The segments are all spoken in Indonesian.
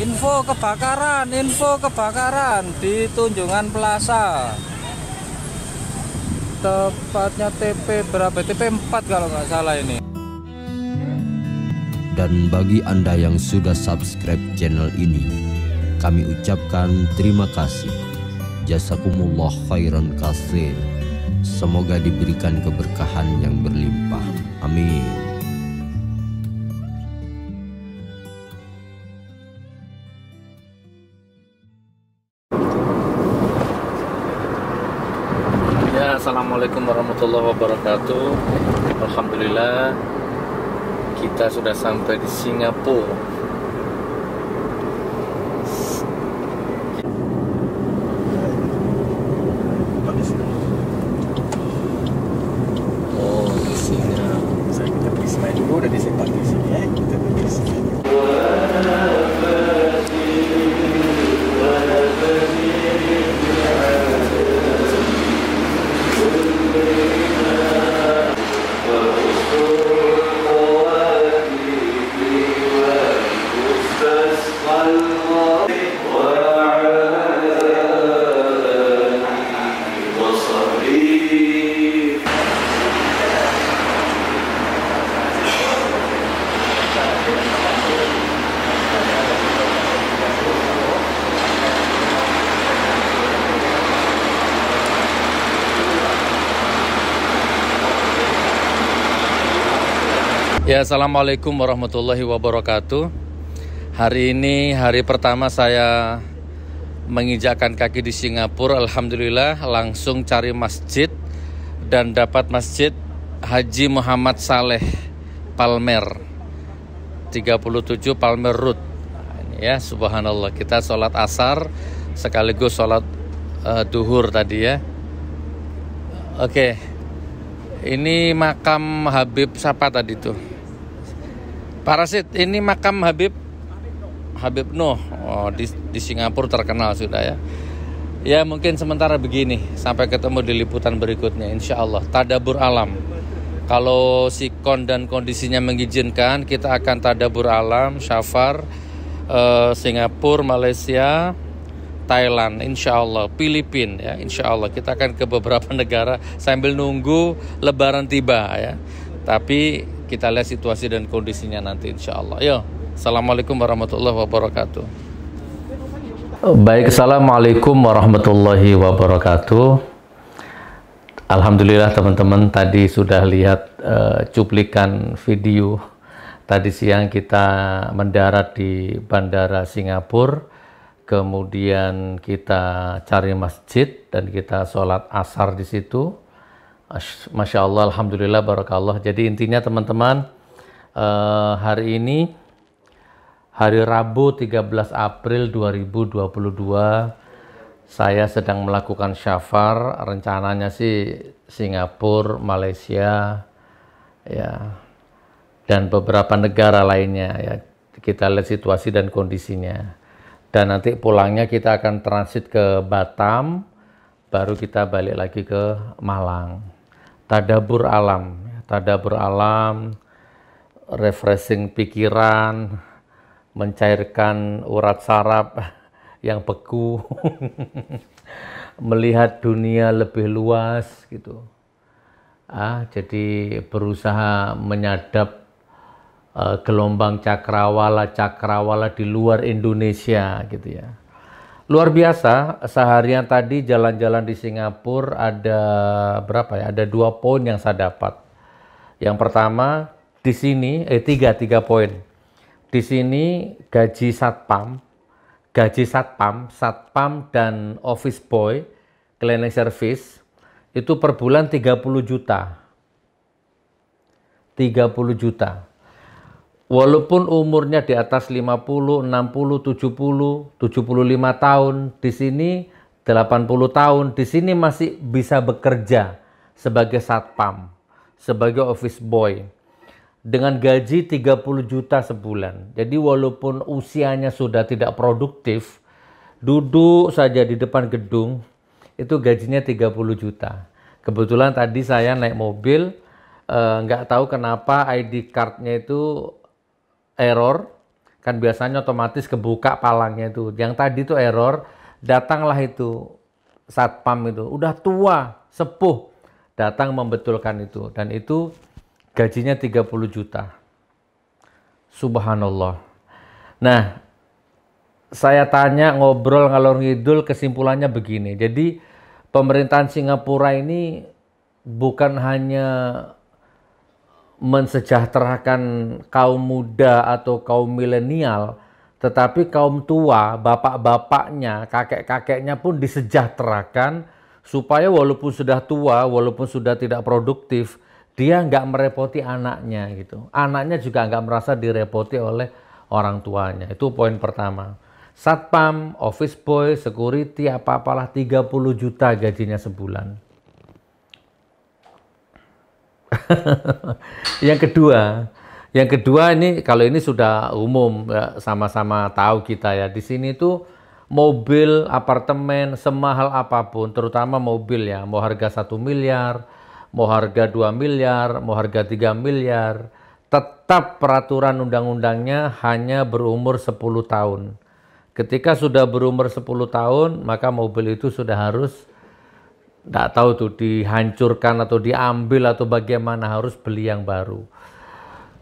info kebakaran info kebakaran di Tunjungan Plaza tepatnya TP berapa TP 4 kalau nggak salah ini dan bagi anda yang sudah subscribe channel ini kami ucapkan terima kasih jazakumullah khairan kasih semoga diberikan keberkahan yang berlimpah amin warahmatullahi wabarakatuh Alhamdulillah Kita sudah sampai di Singapura assalamualaikum warahmatullahi wabarakatuh. Hari ini hari pertama saya menginjakkan kaki di Singapura. Alhamdulillah, langsung cari masjid dan dapat masjid Haji Muhammad Saleh Palmer 37 Palmer Road. Nah, ya, subhanallah. Kita sholat asar sekaligus sholat uh, duhur tadi ya. Oke. Okay. Ini makam Habib siapa tadi tuh? Parasit, ini makam Habib Habib Nuh. Oh, di, di Singapura terkenal sudah ya. Ya mungkin sementara begini. Sampai ketemu di liputan berikutnya. Insya Allah. Tadabur alam. Kalau si kon dan kondisinya mengizinkan, kita akan tadabur alam, syafar, eh, Singapura, Malaysia, Thailand, insya Allah, Filipin ya, insya Allah kita akan ke beberapa negara sambil nunggu Lebaran tiba ya. Tapi kita lihat situasi dan kondisinya nanti insya Allah. Yo, assalamualaikum warahmatullahi wabarakatuh. Baik, assalamualaikum warahmatullahi wabarakatuh. Alhamdulillah teman-teman tadi sudah lihat uh, cuplikan video tadi siang kita mendarat di bandara Singapura kemudian kita cari masjid dan kita sholat asar di situ Masya Allah, Alhamdulillah, Barakallah. Jadi intinya teman-teman, uh, hari ini, hari Rabu 13 April 2022, saya sedang melakukan syafar, rencananya sih Singapura, Malaysia, ya, dan beberapa negara lainnya ya. Kita lihat situasi dan kondisinya. Dan nanti pulangnya kita akan transit ke Batam, baru kita balik lagi ke Malang tadabur alam, ya, tadabur alam, refreshing pikiran, mencairkan urat saraf yang beku, melihat dunia lebih luas gitu. Ah, jadi berusaha menyadap uh, gelombang cakrawala cakrawala di luar Indonesia gitu ya. Luar biasa, seharian tadi jalan-jalan di Singapura ada berapa ya? Ada dua poin yang saya dapat. Yang pertama, di sini, eh tiga, tiga poin. Di sini gaji satpam, gaji satpam, satpam dan office boy, cleaning service, itu per bulan 30 juta. 30 juta. Walaupun umurnya di atas 50, 60, 70, 75 tahun, di sini 80 tahun, di sini masih bisa bekerja sebagai satpam, sebagai office boy dengan gaji 30 juta sebulan. Jadi walaupun usianya sudah tidak produktif, duduk saja di depan gedung itu gajinya 30 juta. Kebetulan tadi saya naik mobil eh, nggak eh, tahu kenapa ID cardnya itu error kan biasanya otomatis kebuka palangnya itu. Yang tadi itu error, datanglah itu satpam itu. Udah tua, sepuh, datang membetulkan itu. Dan itu gajinya 30 juta. Subhanallah. Nah, saya tanya ngobrol ngalor ngidul kesimpulannya begini. Jadi pemerintahan Singapura ini bukan hanya mensejahterakan kaum muda atau kaum milenial, tetapi kaum tua, bapak-bapaknya, kakek-kakeknya pun disejahterakan supaya walaupun sudah tua, walaupun sudah tidak produktif, dia nggak merepoti anaknya gitu. Anaknya juga nggak merasa direpoti oleh orang tuanya. Itu poin pertama. Satpam, office boy, security, apa-apalah 30 juta gajinya sebulan yang kedua, yang kedua ini kalau ini sudah umum ya, sama-sama ya, tahu kita ya. Di sini tuh mobil, apartemen semahal apapun, terutama mobil ya, mau harga satu miliar, mau harga 2 miliar, mau harga 3 miliar, tetap peraturan undang-undangnya hanya berumur 10 tahun. Ketika sudah berumur 10 tahun, maka mobil itu sudah harus tidak tahu tuh dihancurkan atau diambil atau bagaimana harus beli yang baru.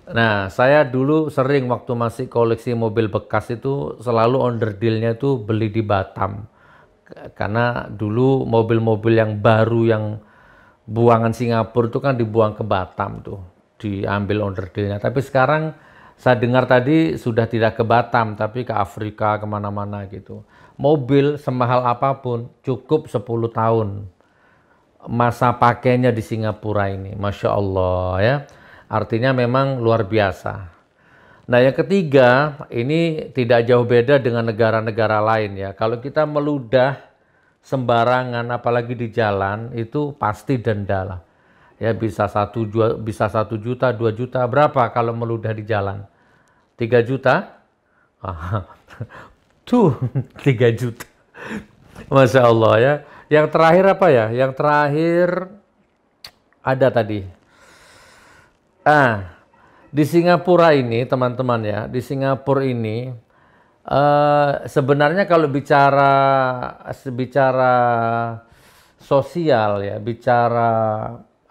Nah, saya dulu sering waktu masih koleksi mobil bekas itu selalu under dealnya itu beli di Batam. Karena dulu mobil-mobil yang baru yang buangan Singapura itu kan dibuang ke Batam tuh, diambil under dealnya. Tapi sekarang saya dengar tadi sudah tidak ke Batam, tapi ke Afrika kemana-mana gitu. Mobil semahal apapun cukup 10 tahun masa pakainya di Singapura ini. Masya Allah ya. Artinya memang luar biasa. Nah yang ketiga ini tidak jauh beda dengan negara-negara lain ya. Kalau kita meludah sembarangan apalagi di jalan itu pasti denda lah. Ya bisa satu bisa satu juta, dua juta berapa kalau meludah di jalan? Tiga juta? Ah, tuh tiga juta. Masya Allah ya. Yang terakhir apa ya? Yang terakhir ada tadi. Ah, di Singapura ini teman-teman ya, di Singapura ini uh, sebenarnya kalau bicara bicara sosial ya, bicara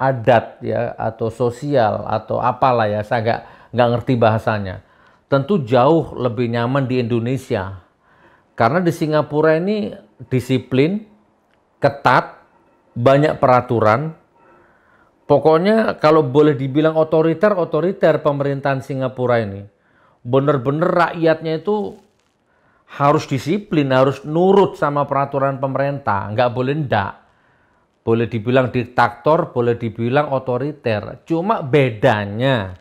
adat ya atau sosial atau apalah ya, saya nggak nggak ngerti bahasanya. Tentu jauh lebih nyaman di Indonesia karena di Singapura ini disiplin, ketat, banyak peraturan. Pokoknya kalau boleh dibilang otoriter, otoriter pemerintahan Singapura ini. Benar-benar rakyatnya itu harus disiplin, harus nurut sama peraturan pemerintah. Nggak boleh ndak. Boleh dibilang diktator, boleh dibilang otoriter. Cuma bedanya,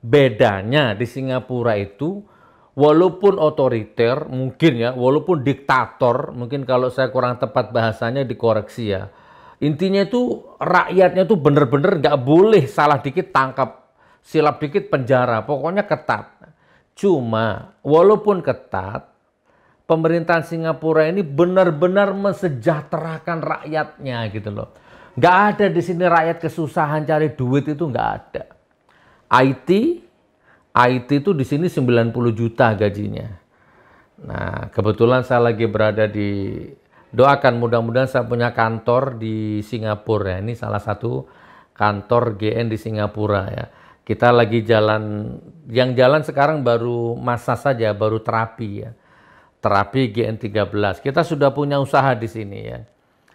bedanya di Singapura itu walaupun otoriter mungkin ya, walaupun diktator, mungkin kalau saya kurang tepat bahasanya dikoreksi ya. Intinya itu rakyatnya tuh bener-bener nggak boleh salah dikit tangkap, silap dikit penjara, pokoknya ketat. Cuma walaupun ketat, pemerintahan Singapura ini benar-benar mensejahterakan rakyatnya gitu loh. Nggak ada di sini rakyat kesusahan cari duit itu nggak ada. IT IT itu di sini 90 juta gajinya. Nah, kebetulan saya lagi berada di doakan mudah-mudahan saya punya kantor di Singapura ya. Ini salah satu kantor GN di Singapura ya. Kita lagi jalan yang jalan sekarang baru masa saja, baru terapi ya. Terapi GN13. Kita sudah punya usaha di sini ya.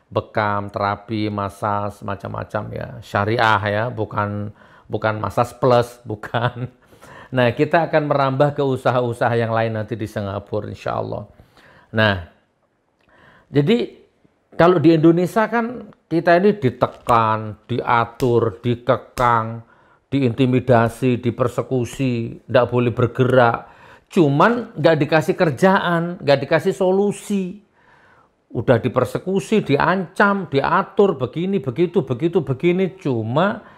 Bekam, terapi, masas, macam-macam ya. Syariah ya, bukan bukan masas plus, bukan Nah, kita akan merambah ke usaha-usaha yang lain nanti di Singapura insya Allah. Nah, jadi kalau di Indonesia kan kita ini ditekan, diatur, dikekang, diintimidasi, dipersekusi, tidak boleh bergerak. Cuman nggak dikasih kerjaan, nggak dikasih solusi. Udah dipersekusi, diancam, diatur, begini, begitu, begitu, begini. Cuma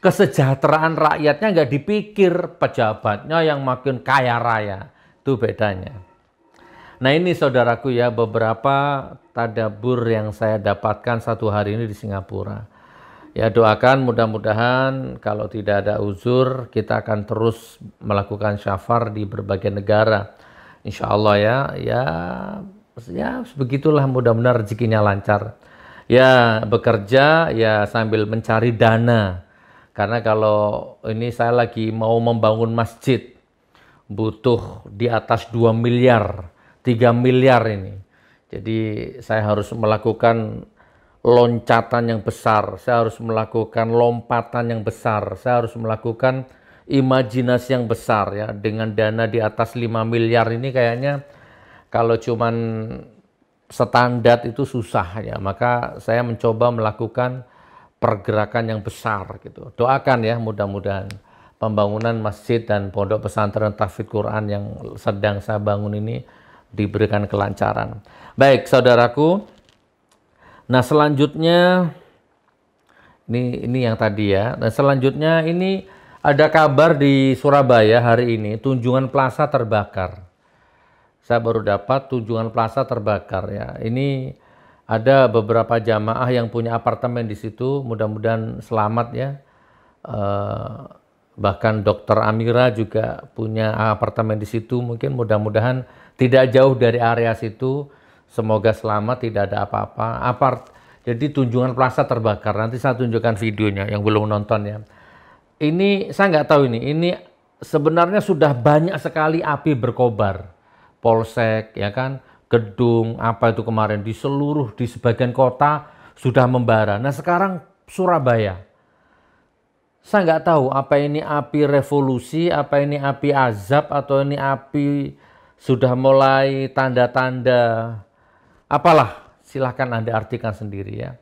kesejahteraan rakyatnya nggak dipikir pejabatnya yang makin kaya raya. Itu bedanya. Nah ini saudaraku ya beberapa tadabur yang saya dapatkan satu hari ini di Singapura. Ya doakan mudah-mudahan kalau tidak ada uzur kita akan terus melakukan syafar di berbagai negara. Insya Allah ya, ya, ya begitulah mudah-mudahan rezekinya lancar. Ya bekerja ya sambil mencari dana karena kalau ini saya lagi mau membangun masjid, butuh di atas 2 miliar, 3 miliar ini. Jadi saya harus melakukan loncatan yang besar, saya harus melakukan lompatan yang besar, saya harus melakukan imajinasi yang besar ya dengan dana di atas 5 miliar ini kayaknya kalau cuman standar itu susah ya. Maka saya mencoba melakukan pergerakan yang besar gitu. Doakan ya mudah-mudahan pembangunan masjid dan pondok pesantren tahfidz Quran yang sedang saya bangun ini diberikan kelancaran. Baik, saudaraku. Nah, selanjutnya ini ini yang tadi ya. Dan nah, selanjutnya ini ada kabar di Surabaya hari ini Tunjungan Plaza terbakar. Saya baru dapat Tunjungan Plaza terbakar ya. Ini ada beberapa jamaah yang punya apartemen di situ, mudah-mudahan selamat ya. Eh, bahkan dokter Amira juga punya apartemen di situ, mungkin mudah-mudahan tidak jauh dari area situ. Semoga selamat, tidak ada apa-apa. Apart, jadi tunjungan plaza terbakar. Nanti saya tunjukkan videonya yang belum nonton ya. Ini saya nggak tahu ini. Ini sebenarnya sudah banyak sekali api berkobar polsek ya kan gedung apa itu kemarin di seluruh di sebagian kota sudah membara. Nah sekarang Surabaya, saya nggak tahu apa ini api revolusi, apa ini api azab atau ini api sudah mulai tanda-tanda apalah silahkan anda artikan sendiri ya.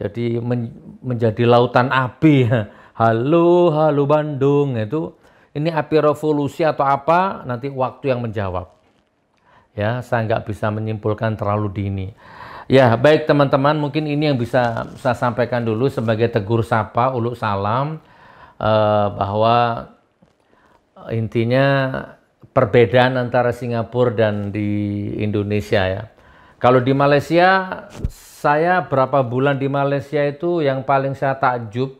Jadi men menjadi lautan api. Halo, halo Bandung itu ini api revolusi atau apa nanti waktu yang menjawab ya saya nggak bisa menyimpulkan terlalu dini ya baik teman-teman mungkin ini yang bisa saya sampaikan dulu sebagai tegur sapa ulu salam eh, bahwa intinya perbedaan antara Singapura dan di Indonesia ya kalau di Malaysia saya berapa bulan di Malaysia itu yang paling saya takjub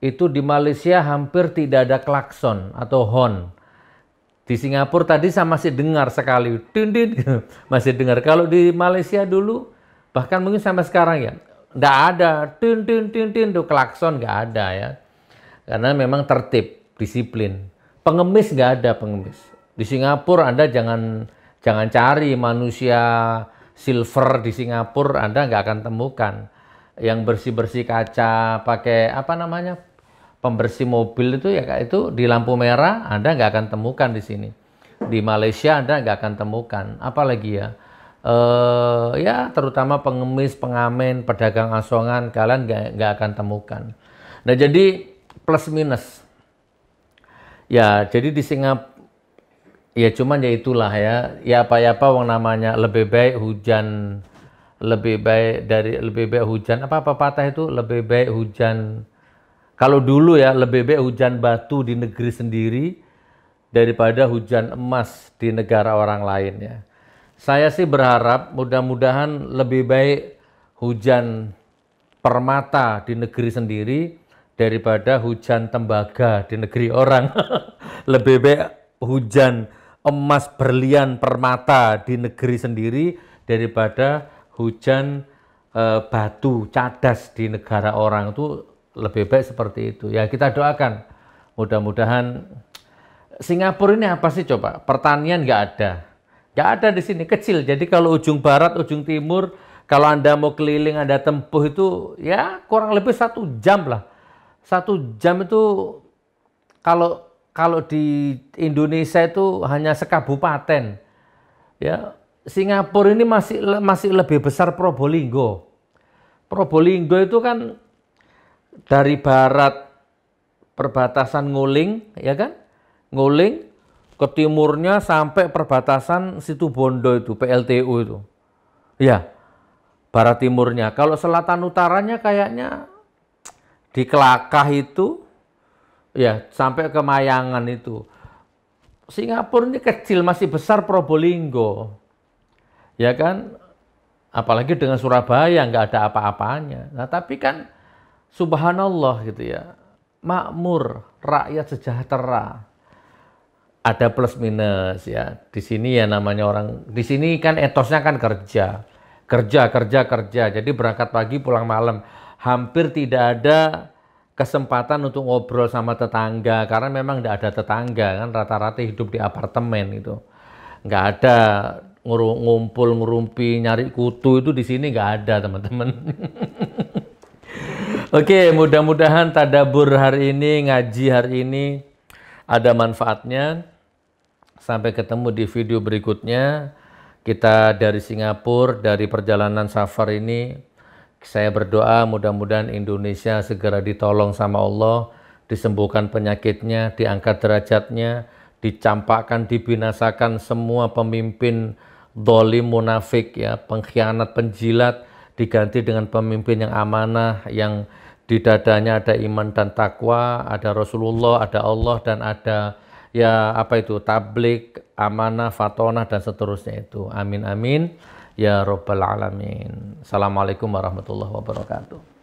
itu di Malaysia hampir tidak ada klakson atau horn di Singapura tadi saya masih dengar sekali, din, masih dengar. Kalau di Malaysia dulu, bahkan mungkin sampai sekarang ya, nggak ada, din, din, din, din, tuh klakson nggak ada ya, karena memang tertib, disiplin. Pengemis nggak ada pengemis. Di Singapura Anda jangan jangan cari manusia silver di Singapura Anda nggak akan temukan yang bersih bersih kaca pakai apa namanya pembersih mobil itu ya itu di lampu merah Anda nggak akan temukan di sini. Di Malaysia Anda nggak akan temukan. Apalagi ya, eh, ya terutama pengemis, pengamen, pedagang asongan kalian nggak nggak akan temukan. Nah jadi plus minus. Ya jadi di Singapura ya cuman ya itulah ya ya apa ya apa wong namanya lebih baik hujan lebih baik dari lebih baik hujan apa apa patah itu lebih baik hujan kalau dulu ya lebih baik hujan batu di negeri sendiri daripada hujan emas di negara orang lain ya. Saya sih berharap mudah-mudahan lebih baik hujan permata di negeri sendiri daripada hujan tembaga di negeri orang. lebih baik hujan emas berlian permata di negeri sendiri daripada hujan e, batu cadas di negara orang itu lebih baik seperti itu. Ya kita doakan mudah-mudahan Singapura ini apa sih coba? Pertanian nggak ada, nggak ada di sini kecil. Jadi kalau ujung barat, ujung timur, kalau anda mau keliling anda tempuh itu ya kurang lebih satu jam lah. Satu jam itu kalau kalau di Indonesia itu hanya sekabupaten. Ya Singapura ini masih masih lebih besar Probolinggo. Probolinggo itu kan dari barat perbatasan Nguling, ya kan? Nguling ke timurnya sampai perbatasan situ Bondo itu, PLTU itu. Ya, barat timurnya. Kalau selatan utaranya kayaknya di Kelakah itu, ya sampai ke Mayangan itu. Singapura ini kecil, masih besar Probolinggo. Ya kan? Apalagi dengan Surabaya, nggak ada apa-apanya. Nah, tapi kan subhanallah gitu ya makmur rakyat sejahtera ada plus minus ya di sini ya namanya orang di sini kan etosnya kan kerja kerja kerja kerja jadi berangkat pagi pulang malam hampir tidak ada kesempatan untuk ngobrol sama tetangga karena memang tidak ada tetangga kan rata-rata hidup di apartemen gitu nggak ada ngumpul ngerumpi nyari kutu itu di sini nggak ada teman-teman Oke, mudah-mudahan tadabur hari ini, ngaji hari ini ada manfaatnya. Sampai ketemu di video berikutnya. Kita dari Singapura, dari perjalanan safar ini, saya berdoa mudah-mudahan Indonesia segera ditolong sama Allah, disembuhkan penyakitnya, diangkat derajatnya, dicampakkan, dibinasakan semua pemimpin dolim, munafik, ya, pengkhianat, penjilat, diganti dengan pemimpin yang amanah, yang di dadanya ada iman dan takwa, ada Rasulullah, ada Allah dan ada ya apa itu tablik, amanah, fatonah dan seterusnya itu. Amin amin ya robbal alamin. Assalamualaikum warahmatullahi wabarakatuh.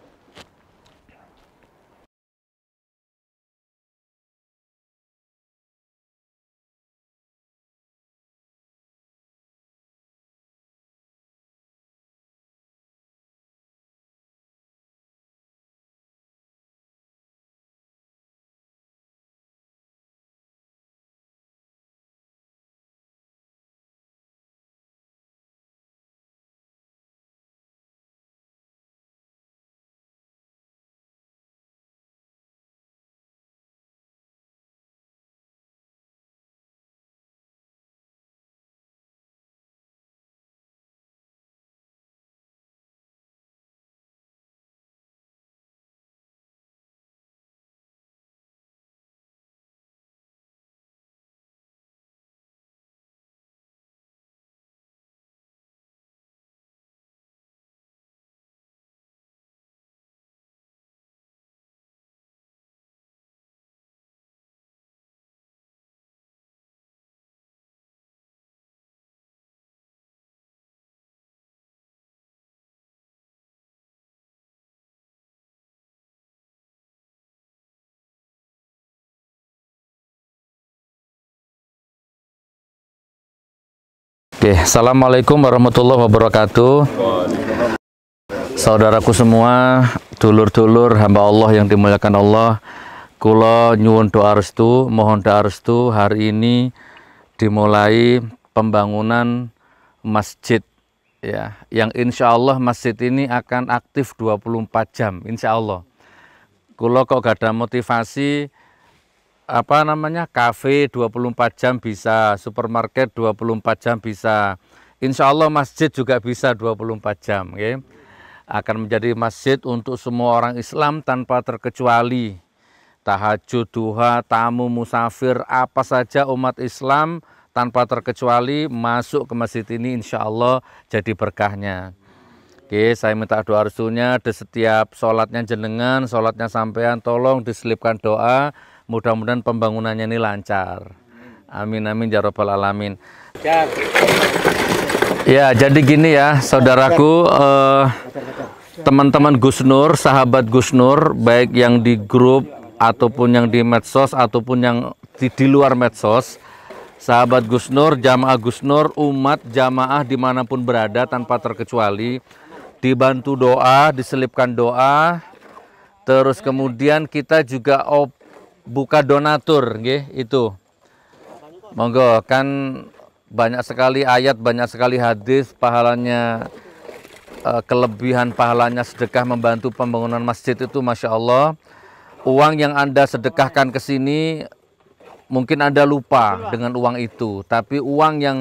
Oke, Assalamualaikum warahmatullahi wabarakatuh Saudaraku semua, dulur-dulur hamba Allah yang dimuliakan Allah Kulo nyuwun doa restu, mohon doa restu hari ini dimulai pembangunan masjid ya yang insya Allah masjid ini akan aktif 24 jam insya Allah kulo kok gak ada motivasi apa namanya kafe 24 jam bisa, supermarket 24 jam bisa. Insya Allah masjid juga bisa 24 jam. Okay? Akan menjadi masjid untuk semua orang Islam tanpa terkecuali. Tahajud, duha, tamu, musafir, apa saja umat Islam tanpa terkecuali masuk ke masjid ini insya Allah jadi berkahnya. Oke, saya minta doa restunya di setiap sholatnya jenengan, sholatnya sampean, tolong diselipkan doa mudah-mudahan pembangunannya ini lancar amin amin ya robbal alamin ya jadi gini ya saudaraku eh, teman-teman eh, Gus Nur sahabat Gus Nur baik yang di grup ataupun yang di medsos ataupun yang di, di luar medsos Sahabat Gus Nur, jamaah Gus Nur, umat jamaah dimanapun berada tanpa terkecuali dibantu doa, diselipkan doa. Terus kemudian kita juga op, buka donatur nggih itu. Monggo kan banyak sekali ayat, banyak sekali hadis pahalanya eh, kelebihan pahalanya sedekah membantu pembangunan masjid itu Masya Allah uang yang Anda sedekahkan ke sini mungkin Anda lupa dengan uang itu tapi uang yang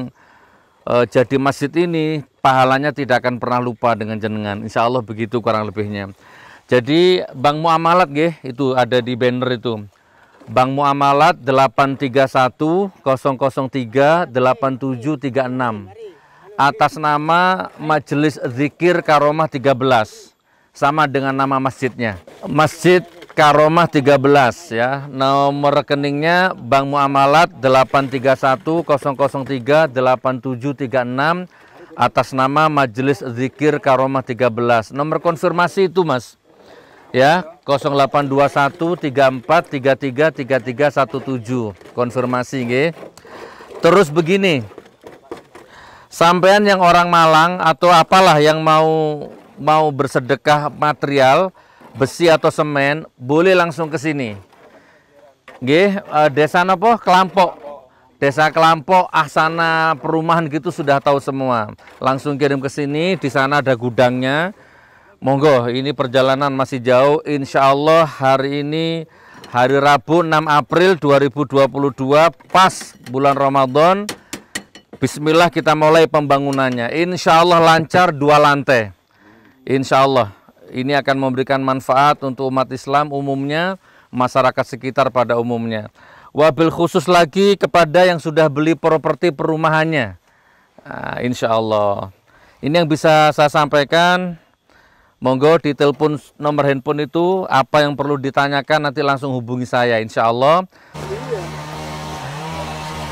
eh, jadi masjid ini pahalanya tidak akan pernah lupa dengan jenengan Insya Allah begitu kurang lebihnya jadi Bang Muamalat gih, itu ada di banner itu Bank Muamalat 831 003 8736 atas nama Majelis Zikir Karomah 13 sama dengan nama masjidnya. Masjid Karomah 13 ya. Nomor rekeningnya Bank Muamalat 831 003 8736 atas nama Majelis Zikir Karomah 13. Nomor konfirmasi itu Mas ya 082134333317 konfirmasi nge. Terus begini. Sampean yang orang Malang atau apalah yang mau mau bersedekah material besi atau semen boleh langsung ke sini. Nggih, e, desa napa? Kelampok. Desa Kelampok, Ahsana, perumahan gitu sudah tahu semua. Langsung kirim ke sini, di sana ada gudangnya Monggo, ini perjalanan masih jauh. Insya Allah hari ini hari Rabu 6 April 2022 pas bulan Ramadan. Bismillah kita mulai pembangunannya. Insya Allah lancar dua lantai. Insya Allah ini akan memberikan manfaat untuk umat Islam umumnya, masyarakat sekitar pada umumnya. Wabil khusus lagi kepada yang sudah beli properti perumahannya. Nah, insya Allah. Ini yang bisa saya sampaikan. Monggo ditelepon nomor handphone itu apa yang perlu ditanyakan nanti langsung hubungi saya insya Allah.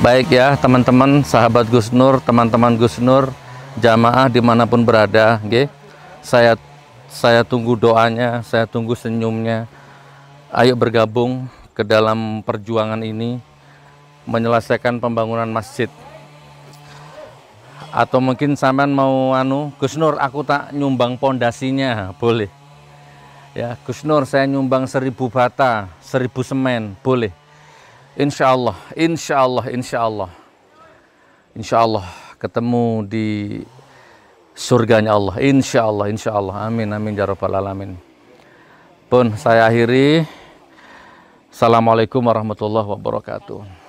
Baik ya teman-teman sahabat Gus Nur, teman-teman Gus Nur, jamaah dimanapun berada, okay? saya saya tunggu doanya, saya tunggu senyumnya. Ayo bergabung ke dalam perjuangan ini menyelesaikan pembangunan masjid atau mungkin sampean mau anu Gus Nur aku tak nyumbang pondasinya boleh ya Gus Nur saya nyumbang seribu bata seribu semen boleh Insya Allah Insya Allah Insya Allah Insya Allah ketemu di surganya Allah Insya Allah Insya Allah Amin Amin ya robbal alamin pun saya akhiri Assalamualaikum warahmatullahi wabarakatuh